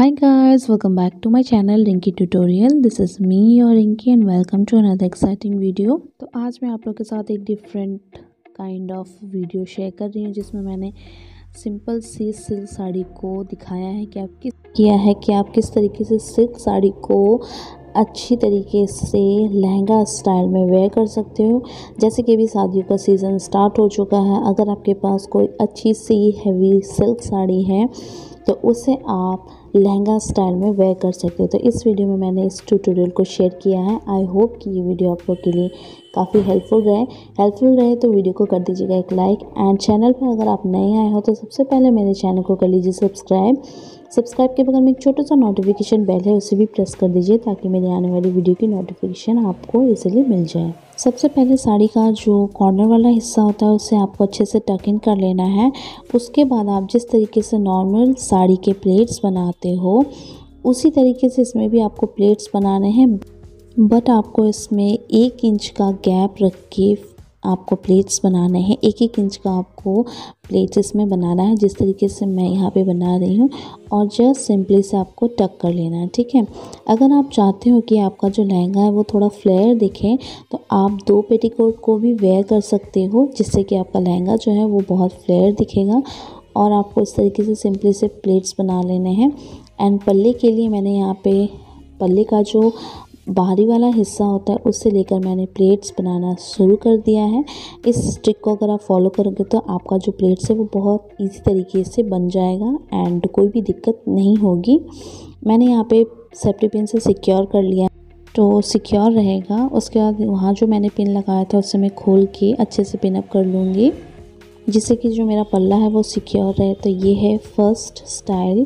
Hi guys, welcome back to my channel Rinky Tutorial. This is me और Rinky and welcome to another exciting video. तो आज मैं आप लोगों के साथ एक different kind of video share कर रही हूँ जिसमें मैंने simple सी silk साड़ी को दिखाया है कि आप किस किया है कि आप किस तरीके से silk साड़ी को अच्छी तरीके से लहंगा स्टाइल में वेयर कर सकते हो जैसे कि अभी शादियों का सीज़न स्टार्ट हो चुका है अगर आपके पास कोई अच्छी सी हैवी सिल्क साड़ी है तो उसे आप लहंगा स्टाइल में वेयर कर सकते हो तो इस वीडियो में मैंने इस ट्यूटोरियल को शेयर किया है आई होप कि ये वीडियो आप लोग के लिए काफ़ी हेल्पफुल रहे हेल्पफुल रहे तो वीडियो को कर दीजिएगा एक लाइक एंड चैनल पर अगर आप नए आए हो तो सबसे पहले मेरे चैनल को कर लीजिए सब्सक्राइब सब्सक्राइब के बगल में एक छोटा सा नोटिफिकेशन बेल है उसे भी प्रेस कर दीजिए ताकि मेरी आने वाली वीडियो की नोटिफिकेशन आपको इजीली मिल जाए सबसे पहले साड़ी का जो कॉर्नर वाला हिस्सा होता है उसे आपको अच्छे से टक इन कर लेना है उसके बाद आप जिस तरीके से नॉर्मल साड़ी के प्लेट्स बनाते हो उसी तरीके से इसमें भी आपको प्लेट्स बनाने हैं बट आपको इसमें एक इंच का गैप रख के आपको प्लेट्स बनाने हैं एक एक इंच का आपको प्लेट्स इसमें बनाना है जिस तरीके से मैं यहाँ पे बना रही हूँ और जस्ट सिंपली से आपको टक कर लेना है ठीक है अगर आप चाहते हो कि आपका जो लहंगा है वो थोड़ा फ्लेयर दिखे तो आप दो पेटीकोट को भी वेयर कर सकते हो जिससे कि आपका लहंगा जो है वो बहुत फ्लेयर दिखेगा और आपको इस तरीके से सिंपली से प्लेट्स बना लेने हैं एंड पल्ले के लिए मैंने यहाँ पे पल्ले का जो बाहरी वाला हिस्सा होता है उससे लेकर मैंने प्लेट्स बनाना शुरू कर दिया है इस ट्रिक को अगर आप फॉलो करोगे तो आपका जो प्लेट्स है वो बहुत इजी तरीके से बन जाएगा एंड कोई भी दिक्कत नहीं होगी मैंने यहाँ पे सेफ्टी पिन से सिक्योर कर लिया तो सिक्योर रहेगा उसके बाद वहाँ जो मैंने पिन लगाया था उससे मैं खोल के अच्छे से पिनअप कर लूँगी जिससे कि जो मेरा पल्ला है वो सिक्योर रहे तो ये है फर्स्ट स्टाइल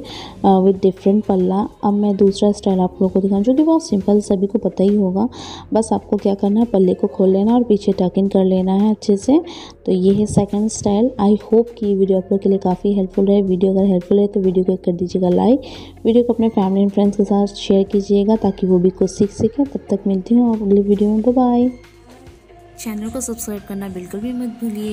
विद डिफरेंट पल्ला अब मैं दूसरा स्टाइल आप लोगों को दिखाऊँ जो कि बहुत सिंपल सभी को पता ही होगा बस आपको क्या करना है पल्ले को खोल लेना और पीछे टक इन कर लेना है अच्छे से तो ये है सेकंड स्टाइल आई होप कि ये वीडियो आप लोगों के लिए काफ़ी हेल्पफुल है वीडियो अगर हेल्पफुल है तो वीडियो को कर दीजिएगा लाइक वीडियो को अपने फैमिली एंड फ्रेंड्स के साथ शेयर कीजिएगा ताकि वो भी कुछ सीख सकें तब तक मिलती हूँ और अगली वीडियो में बाय चैनल को सब्सक्राइब करना बिल्कुल भी मत भूलिए